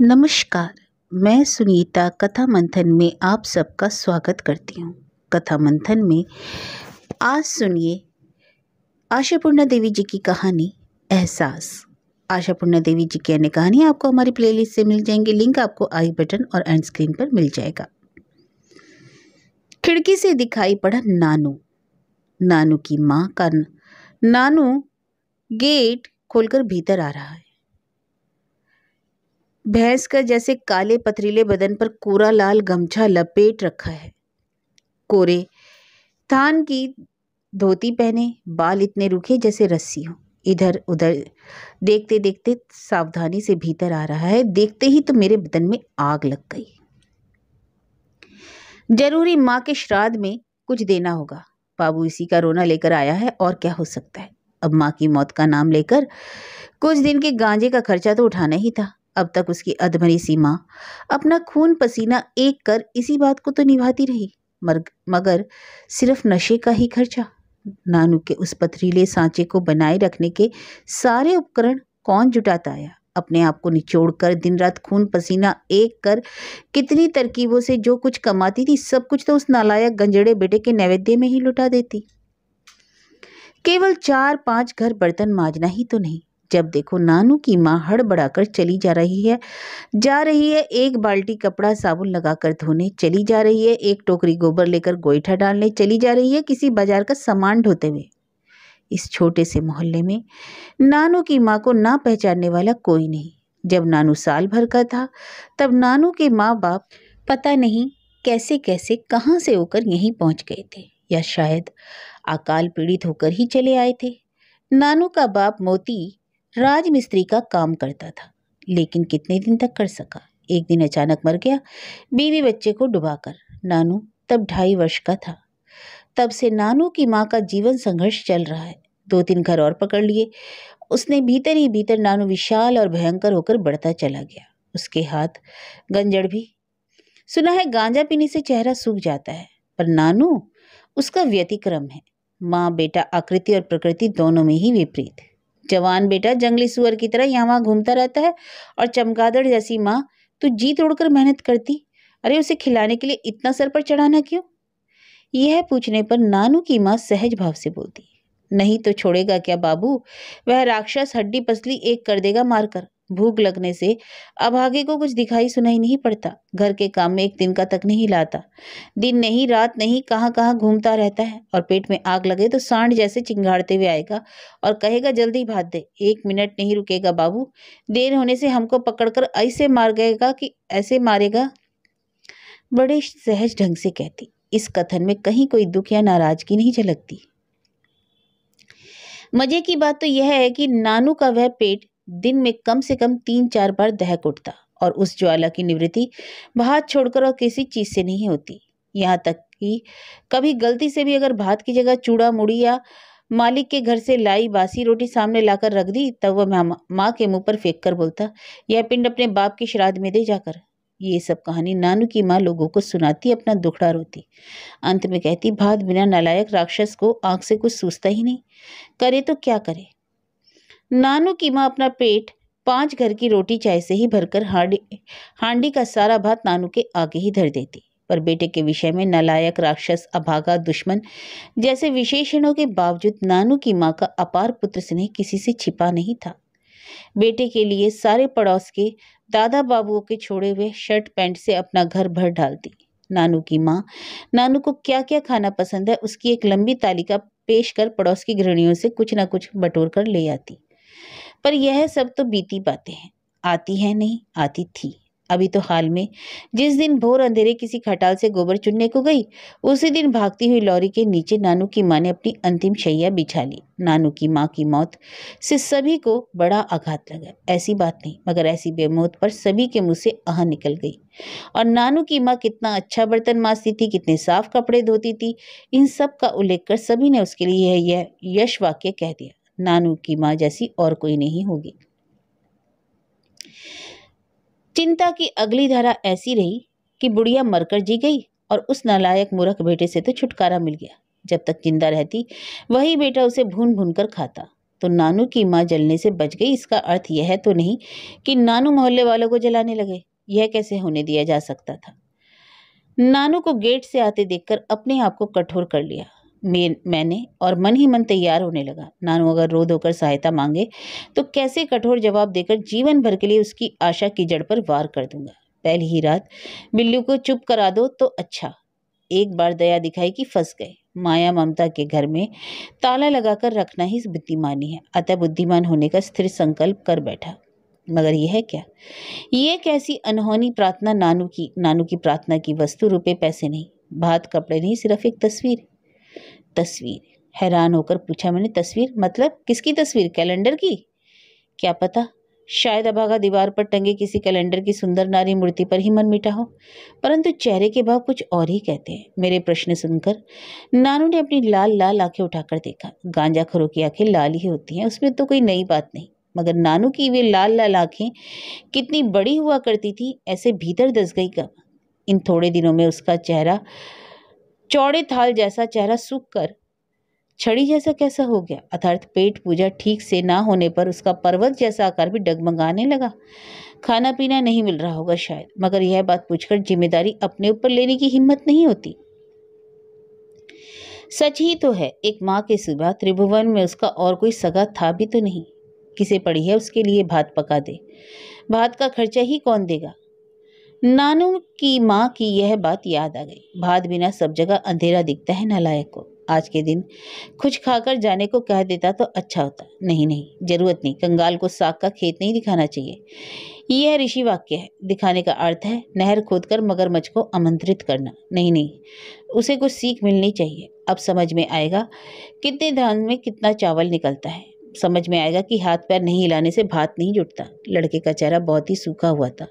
नमस्कार मैं सुनीता कथा मंथन में आप सबका स्वागत करती हूँ कथा मंथन में आज सुनिए आशापूर्णा देवी जी की कहानी एहसास आशापूर्णा देवी जी की अन्य कहानी आपको हमारी प्लेलिस्ट से मिल जाएंगी लिंक आपको आई बटन और एंड स्क्रीन पर मिल जाएगा खिड़की से दिखाई पड़ा नानू नानू की माँ का नानू गेट खोलकर भीतर आ रहा है भैंस का जैसे काले पथरीले बदन पर कोरा लाल गमछा लपेट रखा है कोरे थान की धोती पहने बाल इतने रूखे जैसे रस्सी हो इधर उधर देखते देखते सावधानी से भीतर आ रहा है देखते ही तो मेरे बदन में आग लग गई जरूरी माँ के श्राद्ध में कुछ देना होगा बाबू इसी का रोना लेकर आया है और क्या हो सकता है अब माँ की मौत का नाम लेकर कुछ दिन के गांजे का खर्चा तो उठाना ही था अब तक उसकी अधमरी सीमा अपना खून पसीना एक कर इसी बात को तो निभाती रही मगर सिर्फ नशे का ही खर्चा नानू के उस पथरीले सांचे को बनाए रखने के सारे उपकरण कौन जुटाता आया अपने आप को निचोड़ कर दिन रात खून पसीना एक कर कितनी तरकीबों से जो कुछ कमाती थी सब कुछ तो उस नालायक गंजड़े बेटे के नैवेद्य में ही लुटा देती केवल चार पांच घर बर्तन माजना ही तो नहीं जब देखो नानू की माँ हड़बड़ाकर चली जा रही है जा रही है एक बाल्टी कपड़ा साबुन लगाकर धोने चली जा रही है एक टोकरी गोबर लेकर गोईठा डालने चली जा रही है किसी बाजार का सामान ढोते हुए इस छोटे से मोहल्ले में नानू की माँ को ना पहचानने वाला कोई नहीं जब नानू साल भर का था तब नानू के माँ बाप पता नहीं कैसे कैसे कहाँ से होकर यहीं पहुँच गए थे या शायद अकाल पीड़ित होकर ही चले आए थे नानू का बाप मोती राजमिस्त्री का काम करता था लेकिन कितने दिन तक कर सका एक दिन अचानक मर गया बीवी बच्चे को डुबाकर नानू तब ढाई वर्ष का था तब से नानू की माँ का जीवन संघर्ष चल रहा है दो तीन घर और पकड़ लिए उसने भीतर ही भीतर नानू विशाल और भयंकर होकर बढ़ता चला गया उसके हाथ गंजड़ भी सुना है गांजा पीने से चेहरा सूख जाता है पर नानू उसका व्यतिक्रम है माँ बेटा आकृति और प्रकृति दोनों में ही विपरीत है जवान बेटा जंगली सुअर की तरह यहाँ वहाँ घूमता रहता है और चमगादड़ जैसी माँ तू जी तोड़कर मेहनत करती अरे उसे खिलाने के लिए इतना सर पर चढ़ाना क्यों यह पूछने पर नानू की माँ सहज भाव से बोलती नहीं तो छोड़ेगा क्या बाबू वह राक्षस हड्डी पसली एक कर देगा मारकर भूख लगने से अभागे को कुछ दिखाई सुनाई नहीं पड़ता घर के काम में एक दिन का तक नहीं लाता दिन नहीं रात नहीं कहाँ कहाँ घूमता रहता है और पेट में आग लगे तो सांड जैसे चिंगाड़ते हुए आएगा और कहेगा जल्दी भाग दे एक मिनट नहीं रुकेगा बाबू देर होने से हमको पकड़कर ऐसे मार गएगा कि ऐसे मारेगा बड़े सहज ढंग से कहती इस कथन में कहीं कोई दुख या नाराजगी नहीं झलकती मजे की बात तो यह है कि नानू का वह पेट दिन में कम से कम तीन चार बार दहक उठता और उस ज्वाला की निवृत्ति भात छोड़कर और किसी चीज़ से नहीं होती यहाँ तक कि कभी गलती से भी अगर भात की जगह चूड़ा मुड़ी या मालिक के घर से लाई बासी रोटी सामने लाकर रख दी तब वह माँ के मुंह पर फेंक कर बोलता यह पिंड अपने बाप के श्राद्ध में दे जाकर ये सब कहानी नानू की माँ लोगों को सुनाती अपना दुखड़ा रोती अंत में कहती भात बिना नालायक राक्षस को आंख से कुछ सूझता ही नहीं करे तो क्या करे नानू की माँ अपना पेट पांच घर की रोटी चाय से ही भरकर हांडी हांडी का सारा भात नानू के आगे ही धर देती पर बेटे के विषय में नलायक राक्षस अभागा दुश्मन जैसे विशेषणों के बावजूद नानू की माँ का अपार पुत्र स्नेह किसी से छिपा नहीं था बेटे के लिए सारे पड़ोस के दादा बाबुओं के छोड़े हुए शर्ट पैंट से अपना घर भर डालती नानू की माँ नानू को क्या क्या खाना पसंद है उसकी एक लंबी तालिका पेश कर पड़ोस की गृहणियों से कुछ ना कुछ बटोर कर ले आती पर यह सब तो बीती बातें हैं आती हैं नहीं आती थी अभी तो हाल में जिस दिन भोर अंधेरे किसी खटाल से गोबर चुनने को गई उसी दिन भागती हुई लॉरी के नीचे नानू की माँ ने अपनी अंतिम शैया बिछा ली नानू की माँ की मौत से सभी को बड़ा आघात लगा ऐसी बात नहीं मगर ऐसी बेमौत पर सभी के मुंह से आह निकल गई और नानू की माँ कितना अच्छा बर्तन माजती थी कितने साफ कपड़े धोती थी इन सब का उल्लेख कर सभी ने उसके लिए यह यश वाक्य कह दिया नानू की माँ जैसी और कोई नहीं होगी चिंता की अगली धारा ऐसी रही कि बुढ़िया मरकर जी गई और उस नालायक मूर्ख बेटे से तो छुटकारा मिल गया जब तक जिंदा रहती वही बेटा उसे भून भून कर खाता तो नानू की माँ जलने से बच गई इसका अर्थ यह तो नहीं कि नानू मोहल्ले वालों को जलाने लगे यह कैसे होने दिया जा सकता था नानू को गेट से आते देखकर अपने आप को कठोर कर लिया मैंने और मन ही मन तैयार होने लगा नानू अगर रो धोकर सहायता मांगे तो कैसे कठोर जवाब देकर जीवन भर के लिए उसकी आशा की जड़ पर वार कर दूंगा पहली ही रात बिल्लू को चुप करा दो तो अच्छा एक बार दया दिखाई कि फंस गए माया ममता के घर में ताला लगाकर रखना ही बुद्धिमानी है अतः बुद्धिमान होने का स्थिर संकल्प कर बैठा मगर यह है क्या ये कैसी अनहोनी प्रार्थना नानू की नानू की प्रार्थना की वस्तु रुपये पैसे नहीं भात कपड़े नहीं सिर्फ एक तस्वीर तस्वीर हैरान होकर पूछा मैंने तस्वीर मतलब किसकी तस्वीर कैलेंडर की क्या पता शायद अभागा दीवार पर टंगे किसी कैलेंडर की सुंदर नारी मूर्ति पर ही मन मिटा हो परंतु चेहरे के भाव कुछ और ही कहते हैं मेरे प्रश्न सुनकर नानू ने अपनी लाल लाल आंखें उठाकर देखा खरों की आंखें लाल ही होती हैं उसमें तो कोई नई बात नहीं मगर नानू की वे लाल लाल आंखें कितनी बड़ी हुआ करती थी ऐसे भीतर दस गई कब इन थोड़े दिनों में उसका चेहरा चौड़े थाल जैसा चेहरा सूख कर छड़ी जैसा कैसा हो गया अर्थात पेट पूजा ठीक से ना होने पर उसका पर्वत जैसा आकार भी डगमगाने लगा खाना पीना नहीं मिल रहा होगा शायद मगर यह बात पूछकर जिम्मेदारी अपने ऊपर लेने की हिम्मत नहीं होती सच ही तो है एक माँ के सुबह त्रिभुवन में उसका और कोई सगा था भी तो नहीं किसे पड़ी है उसके लिए भात पका दे भात का खर्चा ही कौन देगा नानू की माँ की यह बात याद आ गई भात बिना सब जगह अंधेरा दिखता है नलायक को आज के दिन कुछ खाकर जाने को कह देता तो अच्छा होता नहीं नहीं जरूरत नहीं कंगाल को साग का खेत नहीं दिखाना चाहिए यह ऋषि वाक्य है दिखाने का अर्थ है नहर खोदकर मगरमच्छ को आमंत्रित करना नहीं नहीं उसे कुछ सीख मिलनी चाहिए अब समझ में आएगा कितने धान में कितना चावल निकलता है समझ में आएगा कि हाथ पैर नहीं हिलाने से भात नहीं जुटता लड़के का चेहरा बहुत ही सूखा हुआ था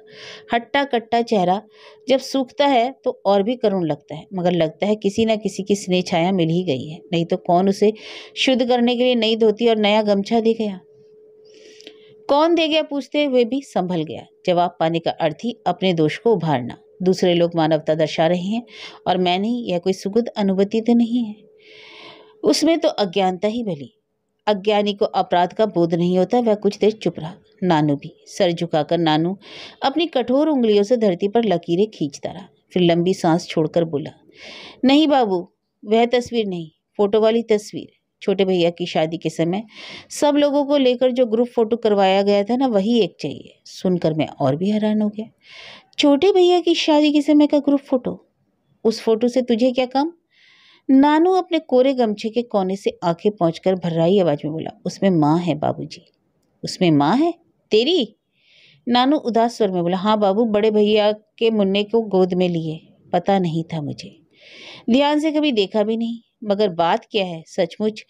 हट्टा कट्टा चेहरा जब सूखता है तो और भी करुण लगता है मगर लगता है किसी ना किसी की स्नेह छाया मिल ही गई है नहीं तो कौन उसे शुद्ध करने के लिए नई धोती और नया गमछा दे गया कौन दे गया पूछते हुए भी संभल गया जवाब पाने का अर्थ ही अपने दोष को उभारना दूसरे लोग मानवता दर्शा रहे हैं और मैं नहीं यह कोई सुगुद अनुभूति तो नहीं है उसमें तो अज्ञानता ही भली अज्ञानी को अपराध का बोध नहीं होता वह कुछ देर चुप रहा नानू भी सर झुकाकर नानू अपनी कठोर उंगलियों से धरती पर लकीरें खींचता रहा फिर लंबी सांस छोड़कर बोला नहीं बाबू वह तस्वीर नहीं फोटो वाली तस्वीर छोटे भैया की शादी के समय सब लोगों को लेकर जो ग्रुप फोटो करवाया गया था ना वही एक चाहिए सुनकर मैं और भी हैरान हो गया छोटे भैया की शादी के समय का ग्रुप फोटो उस फोटो से तुझे क्या काम नानू अपने कोरे गमछे के कोने से आंखें कर भर्राई आवाज में बोला उसमें माँ है बाबूजी उसमें माँ है तेरी नानू उदास स्वर में बोला हाँ बाबू बड़े भैया के मुन्ने को गोद में लिए पता नहीं था मुझे ध्यान से कभी देखा भी नहीं मगर बात क्या है सचमुच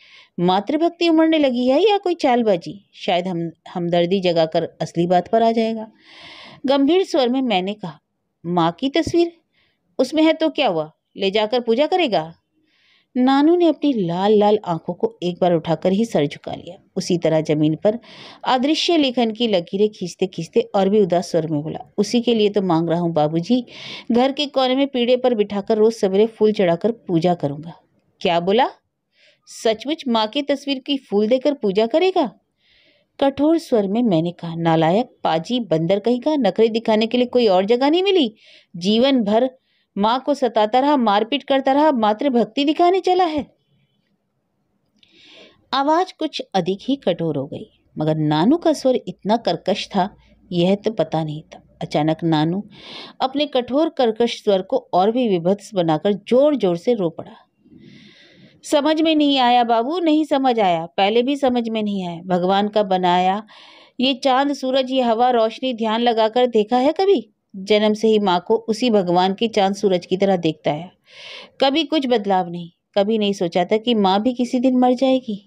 मातृभक्ति उमड़ने लगी है या कोई चालबाजी शायद हम हमदर्दी जगाकर असली बात पर आ जाएगा गंभीर स्वर में मैंने कहा माँ की तस्वीर उसमें है तो क्या हुआ ले जाकर पूजा करेगा नानू ने अपनी लाल लाल आंखों को एक बार उठाकर ही सर झुका लिया उसी तरह जमीन पर अदृश्य लेखन की लकीरें खींचते खींचते और भी उदास स्वर में बोला उसी के लिए तो मांग रहा हूँ बाबूजी घर के कोने में पीड़े पर बिठाकर रोज सवेरे फूल चढ़ाकर पूजा करूँगा क्या बोला सचमुच माँ की तस्वीर की फूल देकर पूजा करेगा कठोर स्वर में मैंने कहा नालायक पाजी बंदर कहीं का नखरे दिखाने के लिए कोई और जगह नहीं मिली जीवन भर माँ को सताता रहा मारपीट करता रहा मात्र भक्ति दिखाने चला है आवाज कुछ अधिक ही कठोर हो गई मगर नानू का स्वर इतना कर्कश था यह तो पता नहीं था अचानक नानू अपने कठोर कर्कश स्वर को और भी विभत्स बनाकर जोर जोर से रो पड़ा समझ में नहीं आया बाबू नहीं समझ आया पहले भी समझ में नहीं आया भगवान का बनाया ये चांद सूरज ये हवा रोशनी ध्यान लगाकर देखा है कभी जन्म से ही माँ को उसी भगवान की चांद सूरज की तरह देखता है कभी कुछ बदलाव नहीं कभी नहीं सोचा था कि माँ भी किसी दिन मर जाएगी